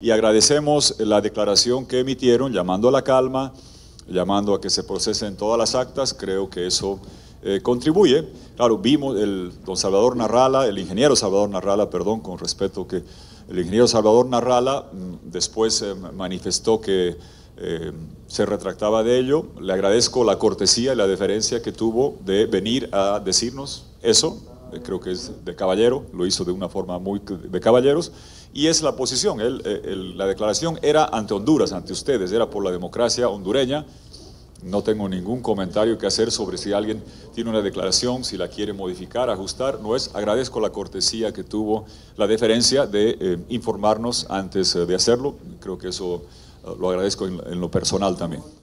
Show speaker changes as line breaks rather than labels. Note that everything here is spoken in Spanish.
y agradecemos la declaración que emitieron llamando a la calma, llamando a que se procesen todas las actas, creo que eso eh, contribuye. Claro, vimos el don Salvador Narrala, el ingeniero Salvador Narrala, perdón, con respeto que el ingeniero Salvador Narrala mm, después eh, manifestó que eh, se retractaba de ello. Le agradezco la cortesía y la deferencia que tuvo de venir a decirnos eso. Eh, creo que es de caballero, lo hizo de una forma muy de caballeros. Y es la posición, eh, la declaración era ante Honduras, ante ustedes, era por la democracia hondureña. No tengo ningún comentario que hacer sobre si alguien tiene una declaración, si la quiere modificar, ajustar. No es, agradezco la cortesía que tuvo, la deferencia de informarnos antes de hacerlo. Creo que eso lo agradezco en, lo personal también.